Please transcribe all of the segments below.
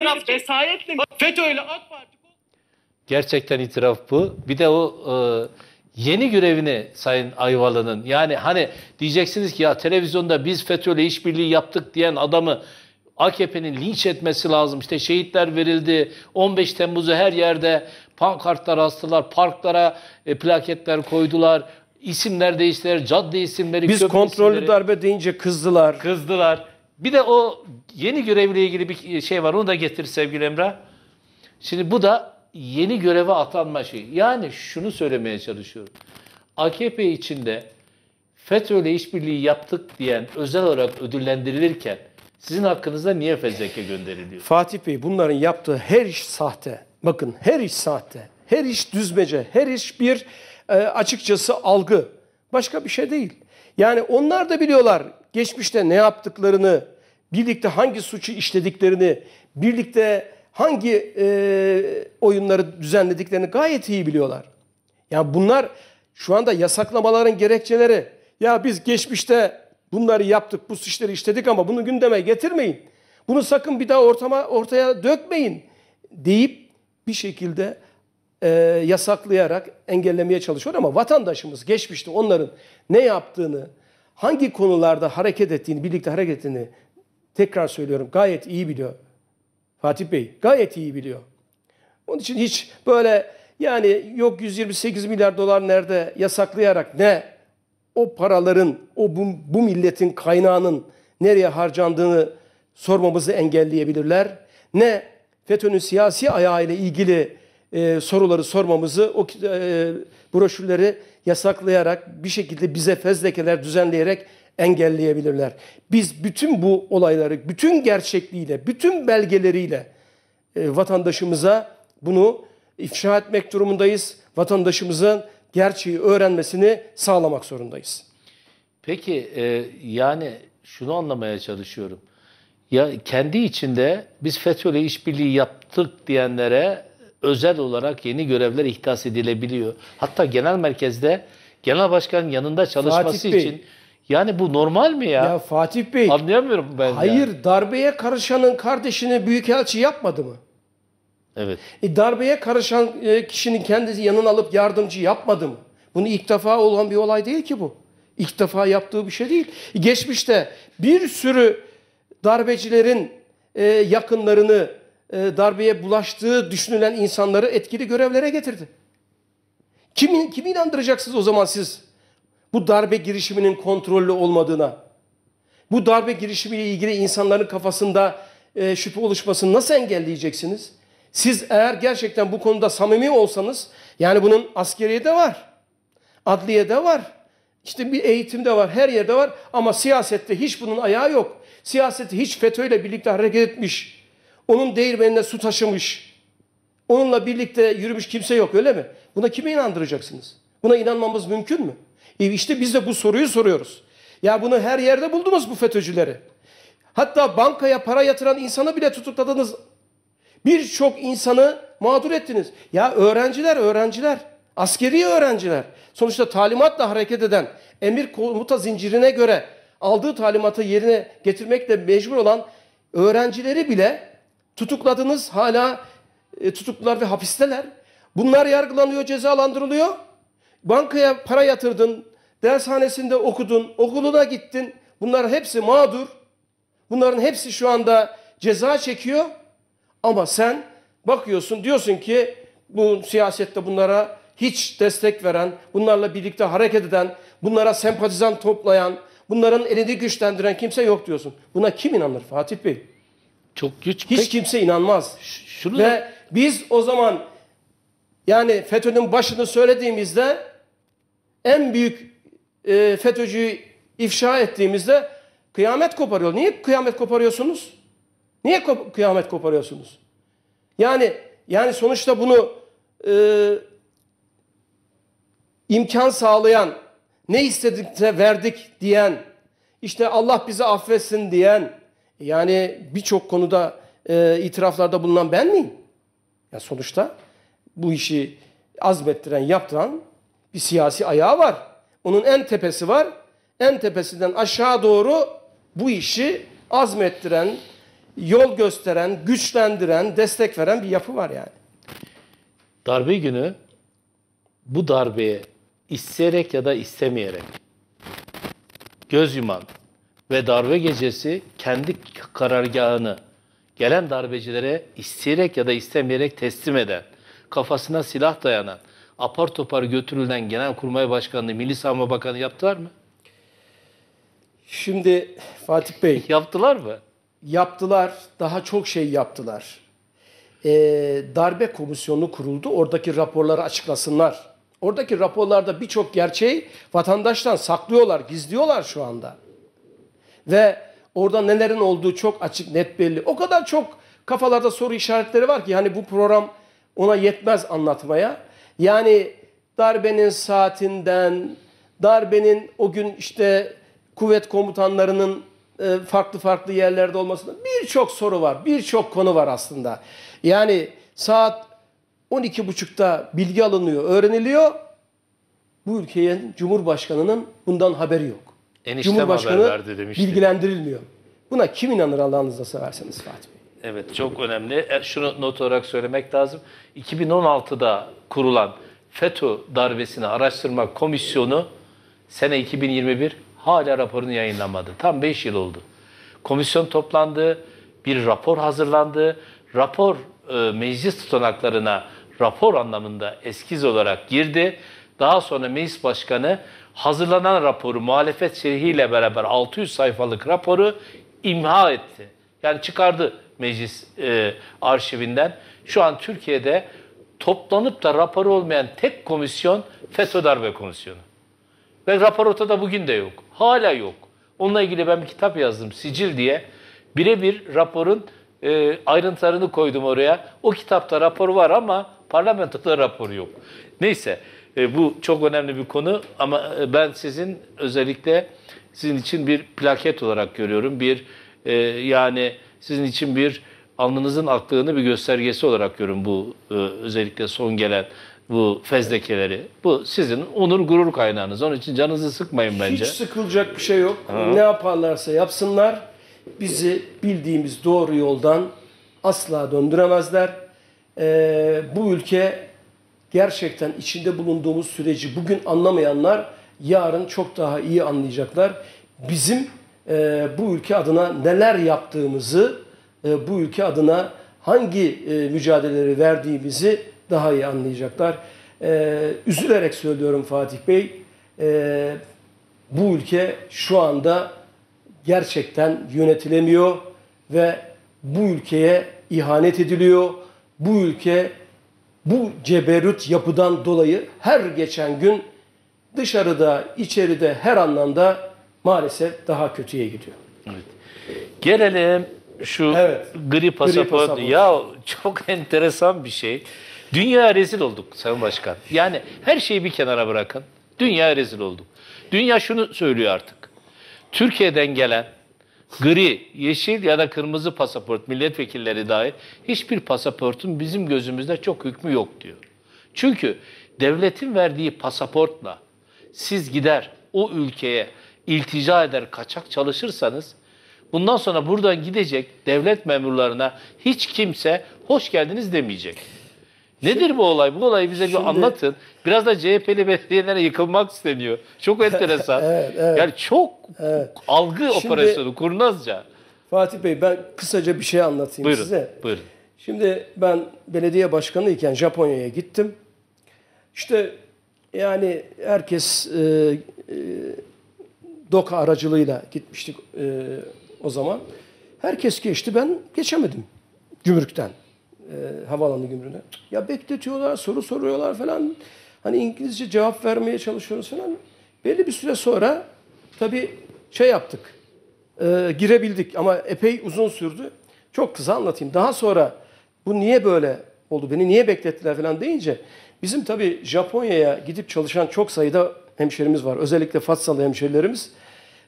itiraf cesaretle FETÖ ile AK Parti Gerçekten itiraf bu. Bir de o e, yeni görevini Sayın Ayvalı'nın yani hani diyeceksiniz ki ya televizyonda biz FETÖ'yle işbirliği yaptık diyen adamı AKP'nin linç etmesi lazım. İşte şehitler verildi. 15 Temmuz'u her yerde pankartlar astılar, parklara e, plaketler koydular. İsimler değiştiler, cadde isimleri, Biz kontrollü isimleri. darbe deyince kızdılar. Kızdılar. Bir de o yeni görevle ilgili bir şey var. Onu da getir sevgili Emre. Şimdi bu da yeni göreve atanma şeyi. Yani şunu söylemeye çalışıyorum. AKP içinde FETÖ'yle işbirliği yaptık diyen özel olarak ödüllendirilirken sizin hakkınızda niye fezleke gönderiliyor? Fatih Bey bunların yaptığı her iş sahte. Bakın her iş sahte. Her iş düzmece. Her iş bir e, açıkçası algı. Başka bir şey değil. Yani onlar da biliyorlar geçmişte ne yaptıklarını, birlikte hangi suçu işlediklerini, birlikte hangi e, oyunları düzenlediklerini gayet iyi biliyorlar. Yani bunlar şu anda yasaklamaların gerekçeleri. Ya biz geçmişte bunları yaptık, bu suçları işledik ama bunu gündeme getirmeyin. Bunu sakın bir daha ortama ortaya dökmeyin deyip bir şekilde e, yasaklayarak engellemeye çalışıyor ama vatandaşımız geçmişte onların ne yaptığını, hangi konularda hareket ettiğini, birlikte hareket ettiğini tekrar söylüyorum gayet iyi biliyor. Fatih Bey gayet iyi biliyor. Onun için hiç böyle yani yok 128 milyar dolar nerede yasaklayarak ne o paraların, o bu, bu milletin kaynağının nereye harcandığını sormamızı engelleyebilirler. Ne FETÖ'nün siyasi ayağıyla ilgili e, soruları sormamızı, o e, broşürleri yasaklayarak bir şekilde bize fezlekeler düzenleyerek engelleyebilirler. Biz bütün bu olayları, bütün gerçekliğiyle, bütün belgeleriyle e, vatandaşımıza bunu ifşa etmek durumundayız. Vatandaşımızın gerçeği öğrenmesini sağlamak zorundayız. Peki e, yani şunu anlamaya çalışıyorum. Ya kendi içinde biz FETÖ'yle işbirliği yaptık diyenlere özel olarak yeni görevler ihtas edilebiliyor. Hatta genel merkezde genel başkanın yanında çalışması Fatih Bey, için yani bu normal mi ya? Ya Fatih Bey. Anlayamıyorum ben. Hayır, ya. darbeye karışanın kardeşini büyükelçi yapmadı mı? Evet. E, darbeye karışan e, kişinin kendisi yanına alıp yardımcı yapmadı mı? Bunu ilk defa olan bir olay değil ki bu. İlk defa yaptığı bir şey değil. Geçmişte bir sürü darbecilerin e, yakınlarını e, darbeye bulaştığı düşünülen insanları etkili görevlere getirdi. Kimi, kimi inandıracaksınız o zaman siz bu darbe girişiminin kontrollü olmadığına? Bu darbe girişimiyle ilgili insanların kafasında e, şüphe oluşmasını nasıl engelleyeceksiniz? Siz eğer gerçekten bu konuda samimi olsanız, yani bunun de var, adliye de var, işte bir eğitimde var, her yerde var ama siyasette hiç bunun ayağı yok. Siyasette hiç FETÖ ile birlikte hareket etmiş onun değirmenine su taşımış, onunla birlikte yürümüş kimse yok öyle mi? Buna kime inandıracaksınız? Buna inanmamız mümkün mü? E işte biz de bu soruyu soruyoruz. Ya bunu her yerde buldunuz bu FETÖ'cüleri. Hatta bankaya para yatıran insanı bile tutukladınız. Birçok insanı mağdur ettiniz. Ya öğrenciler, öğrenciler, askeri öğrenciler. Sonuçta talimatla hareket eden, emir komuta zincirine göre aldığı talimatı yerine getirmekle mecbur olan öğrencileri bile Tutukladınız hala e, tutuklular ve hapisteler. Bunlar yargılanıyor, cezalandırılıyor. Bankaya para yatırdın, dershanesinde okudun, okuluna gittin. Bunlar hepsi mağdur. Bunların hepsi şu anda ceza çekiyor. Ama sen bakıyorsun diyorsun ki bu siyasette bunlara hiç destek veren, bunlarla birlikte hareket eden, bunlara sempatizan toplayan, bunların elini güçlendiren kimse yok diyorsun. Buna kim inanır Fatih Bey? Çok güç. Hiç pek, kimse inanmaz. Şunu Ve biz o zaman yani FETÖ'nün başını söylediğimizde en büyük e, FETÖ'cüyü ifşa ettiğimizde kıyamet koparıyor. Niye kıyamet koparıyorsunuz? Niye kop kıyamet koparıyorsunuz? Yani yani sonuçta bunu e, imkan sağlayan, ne istedikse verdik diyen, işte Allah bizi affetsin diyen, yani birçok konuda e, itiraflarda bulunan ben miyim? Ya sonuçta bu işi azmettiren, yaptıran bir siyasi ayağı var. Onun en tepesi var. En tepesinden aşağı doğru bu işi azmettiren, yol gösteren, güçlendiren, destek veren bir yapı var yani. Darbe günü bu darbeye isteyerek ya da istemeyerek göz yuman, ve darbe gecesi kendi karargahını gelen darbecilere isteyerek ya da istemeyerek teslim eden, kafasına silah dayanan, apar topar götürülen Genelkurmay Başkanlığı, Milli Savunma Bakanı yaptılar mı? Şimdi Fatih Bey. yaptılar mı? Yaptılar. Daha çok şey yaptılar. Ee, darbe komisyonu kuruldu. Oradaki raporları açıklasınlar. Oradaki raporlarda birçok gerçeği vatandaştan saklıyorlar, gizliyorlar şu anda. Ve orada nelerin olduğu çok açık, net belli. O kadar çok kafalarda soru işaretleri var ki hani bu program ona yetmez anlatmaya. Yani darbenin saatinden, darbenin o gün işte kuvvet komutanlarının e, farklı farklı yerlerde olmasında birçok soru var, birçok konu var aslında. Yani saat 12.30'da bilgi alınıyor, öğreniliyor. Bu ülkenin Cumhurbaşkanı'nın bundan haberi yok. Eniştem Cumhurbaşkanı verdi demişti. bilgilendirilmiyor. Buna kim inanır Allah'ınızda severseniz Fatih Bey? Evet çok önemli. E, şunu not olarak söylemek lazım. 2016'da kurulan FETÖ darbesini araştırma komisyonu sene 2021 hala raporunu yayınlamadı. Tam 5 yıl oldu. Komisyon toplandı, bir rapor hazırlandı. Rapor e, meclis tutanaklarına rapor anlamında eskiz olarak girdi daha sonra meclis başkanı hazırlanan raporu muhalefet şerihiyle beraber 600 sayfalık raporu imha etti. Yani çıkardı meclis e, arşivinden. Şu an Türkiye'de toplanıp da raporu olmayan tek komisyon FETÖ darbe komisyonu. Ve rapor ortada bugün de yok. Hala yok. Onunla ilgili ben bir kitap yazdım Sicil diye. Birebir raporun e, ayrıntılarını koydum oraya. O kitapta rapor var ama parlamentoda rapor yok. Neyse. E, bu çok önemli bir konu ama e, ben sizin özellikle sizin için bir plaket olarak görüyorum. Bir e, yani sizin için bir alnınızın aklığını bir göstergesi olarak görüyorum bu e, özellikle son gelen bu fezlekeleri. Bu sizin onur gurur kaynağınız. Onun için canınızı sıkmayın bence. Hiç sıkılacak bir şey yok. Ha. Ne yaparlarsa yapsınlar bizi bildiğimiz doğru yoldan asla döndüremezler. Ee, bu ülke gerçekten içinde bulunduğumuz süreci bugün anlamayanlar yarın çok daha iyi anlayacaklar. Bizim e, bu ülke adına neler yaptığımızı, e, bu ülke adına hangi e, mücadeleleri verdiğimizi daha iyi anlayacaklar. E, üzülerek söylüyorum Fatih Bey, e, bu ülke şu anda gerçekten yönetilemiyor ve bu ülkeye ihanet ediliyor. Bu ülke bu ceberut yapıdan dolayı her geçen gün dışarıda, içeride her anlamda maalesef daha kötüye gidiyor. Evet. Gelelim şu evet, gri pasaport. Gri pasaport. Ya çok enteresan bir şey. Dünya rezil olduk Sayın Başkan. Yani her şeyi bir kenara bırakın. Dünya rezil olduk. Dünya şunu söylüyor artık. Türkiye'den gelen gri, yeşil ya da kırmızı pasaport milletvekilleri dahil hiçbir pasaportun bizim gözümüzde çok hükmü yok diyor. Çünkü devletin verdiği pasaportla siz gider o ülkeye iltica eder, kaçak çalışırsanız bundan sonra buradan gidecek devlet memurlarına hiç kimse hoş geldiniz demeyecek. Nedir bu olay? Bu olayı bize Şimdi, bir anlatın. Biraz da CHP'li belediyelere yıkılmak isteniyor. Çok enteresan. evet, evet, yani çok evet. algı Şimdi, operasyonu kurnazca. Fatih Bey ben kısaca bir şey anlatayım buyurun, size. Buyurun. Şimdi ben belediye başkanı iken Japonya'ya gittim. İşte yani herkes e, e, DOKA aracılığıyla gitmiştik e, o zaman. Herkes geçti ben geçemedim gümrükten e, havaalanı gümrüğüne. Ya bekletiyorlar, soru soruyorlar falan. Hani İngilizce cevap vermeye çalışıyoruz falan. Belli bir süre sonra tabii şey yaptık. E, girebildik ama epey uzun sürdü. Çok kısa anlatayım. Daha sonra bu niye böyle oldu, beni niye beklettiler falan deyince bizim tabii Japonya'ya gidip çalışan çok sayıda hemşerimiz var. Özellikle Fatsalı hemşerilerimiz.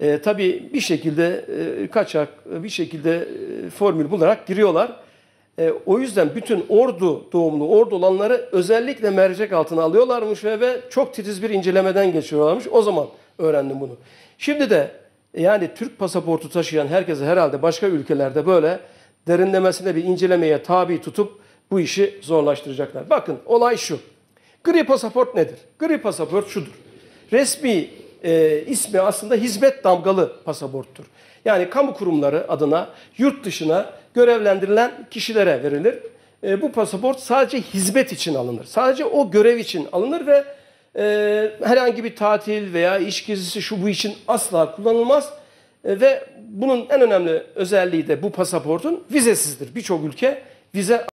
E, tabii bir şekilde e, kaçak, e, bir şekilde e, formül bularak giriyorlar. E, o yüzden bütün ordu doğumlu ordu olanları özellikle mercek altına alıyorlarmış ve, ve çok titiz bir incelemeden geçiyorlarmış. O zaman öğrendim bunu. Şimdi de e, yani Türk pasaportu taşıyan herkese herhalde başka ülkelerde böyle derinlemesine bir incelemeye tabi tutup bu işi zorlaştıracaklar. Bakın olay şu. Gri pasaport nedir? Gri pasaport şudur. Resmi e, ismi aslında hizmet damgalı pasaporttur. Yani kamu kurumları adına yurt dışına görevlendirilen kişilere verilir. E, bu pasaport sadece hizmet için alınır. Sadece o görev için alınır ve e, herhangi bir tatil veya iş gezisi şu bu için asla kullanılmaz. E, ve bunun en önemli özelliği de bu pasaportun vizesizdir. Birçok ülke vize